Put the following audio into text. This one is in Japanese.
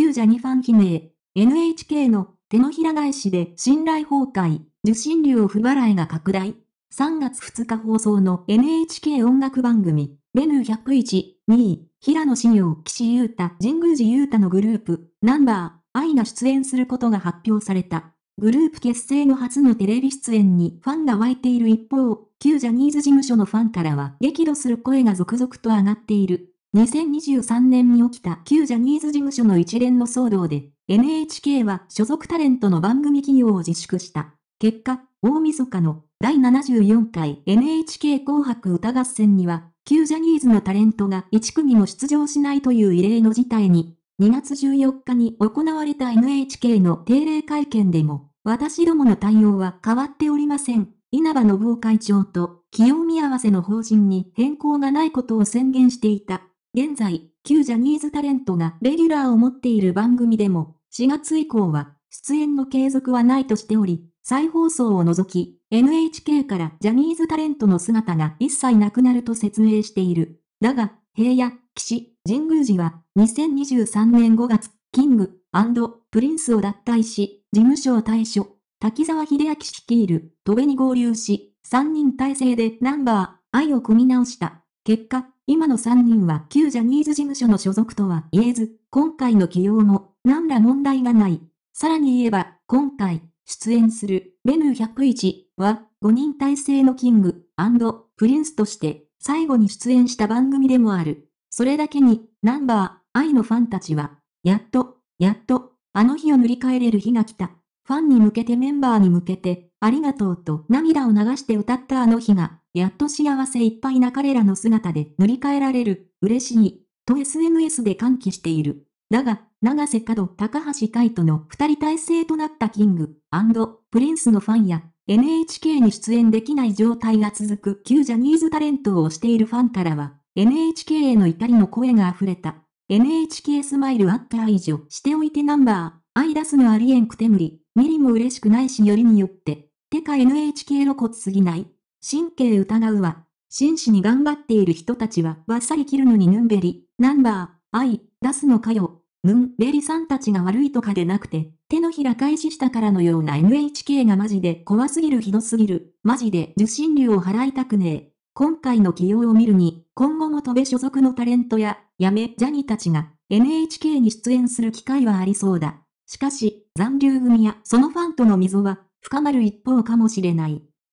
旧ジャニファン悲鳴、NHK の手のひら返しで信頼崩壊、受信料不払いが拡大。3月2日放送の NHK 音楽番組、ベヌ101、2位、平野紫耀、岸優太、神宮寺優太のグループ、ナンバー、愛が出演することが発表された。グループ結成の初のテレビ出演にファンが湧いている一方、旧ジャニーズ事務所のファンからは激怒する声が続々と上がっている。2023年に起きた旧ジャニーズ事務所の一連の騒動で、NHK は所属タレントの番組企業を自粛した。結果、大晦日の第74回 NHK 紅白歌合戦には、旧ジャニーズのタレントが1組も出場しないという異例の事態に、2月14日に行われた NHK の定例会見でも、私どもの対応は変わっておりません。稲葉信夫会長と、清見合わせの方針に変更がないことを宣言していた。現在、旧ジャニーズタレントがレギュラーを持っている番組でも、4月以降は、出演の継続はないとしており、再放送を除き、NHK からジャニーズタレントの姿が一切なくなると説明している。だが、平野、岸、神宮寺は、2023年5月、キング、プリンスを脱退し、事務所を退所。滝沢秀明率いる、戸辺に合流し、3人体制でナンバー、愛を組み直した。結果、今の3人は旧ジャニーズ事務所の所属とは言えず、今回の起用も何ら問題がない。さらに言えば、今回出演するメヌ101は5人体制のキングプリンスとして最後に出演した番組でもある。それだけに、ナンバー、愛のファンたちは、やっと、やっと、あの日を塗り替えれる日が来た。ファンに向けてメンバーに向けて、ありがとうと涙を流して歌ったあの日が、やっと幸せいっぱいな彼らの姿で塗り替えられる、嬉しい、と SNS で歓喜している。だが、長瀬角、高橋海人の二人体制となったキング、プリンスのファンや、NHK に出演できない状態が続く旧ジャニーズタレントを推しているファンからは、NHK への怒りの声が溢れた。NHK スマイルあった以上しておいてナンバー、アイダスのありえんくて無理。ミリも嬉しくないしよりによって、てか NHK 露骨すぎない。神経疑うわ。真摯に頑張っている人たちはバッサリ切るのにヌンベリ、ナンバー、アイ、出すのかよ。ヌンベリさんたちが悪いとかでなくて、手のひら返ししたからのような NHK がマジで怖すぎるひどすぎる。マジで受信料を払いたくねえ。今回の起用を見るに、今後も戸部所属のタレントや、やめ、ジャニたちが NHK に出演する機会はありそうだ。しかし、残留組やそのファンとの溝は深まる一方かもしれない。